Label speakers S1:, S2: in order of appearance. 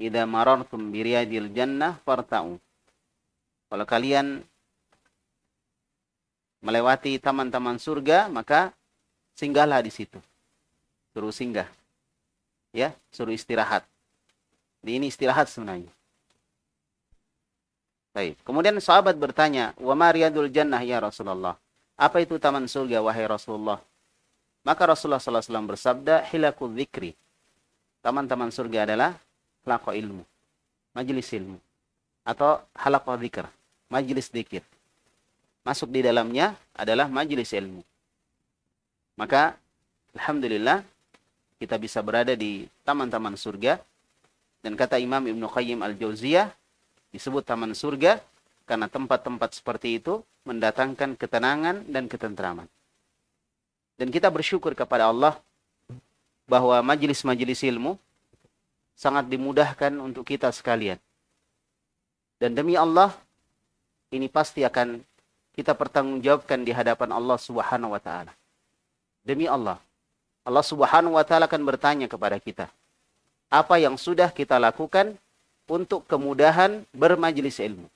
S1: Ida marartum biriyadil jannah farta'u. Kalau kalian melewati taman-taman surga, maka singgahlah di situ. Suruh singgah. Ya, suruh istirahat. Di ini istirahat sebenarnya. Baik. Kemudian sahabat bertanya, "Wa mariyadul jannah ya Rasulullah?" Apa itu taman surga wahai Rasulullah? Maka Rasulullah SAW bersabda, "Hilakul zikri." Taman-taman surga adalah halaqah ilmu, majlis ilmu atau halaqah zikr, majelis dzikir. Masuk di dalamnya adalah majlis ilmu. Maka alhamdulillah kita bisa berada di taman-taman surga dan kata Imam Ibnu Qayyim Al-Jauziyah disebut taman surga karena tempat-tempat seperti itu mendatangkan ketenangan dan ketentraman. Dan kita bersyukur kepada Allah bahwa majelis-majelis ilmu sangat dimudahkan untuk kita sekalian. Dan demi Allah, ini pasti akan kita pertanggungjawabkan di hadapan Allah Subhanahu wa taala. Demi Allah, Allah Subhanahu wa taala akan bertanya kepada kita, apa yang sudah kita lakukan untuk kemudahan bermajelis ilmu?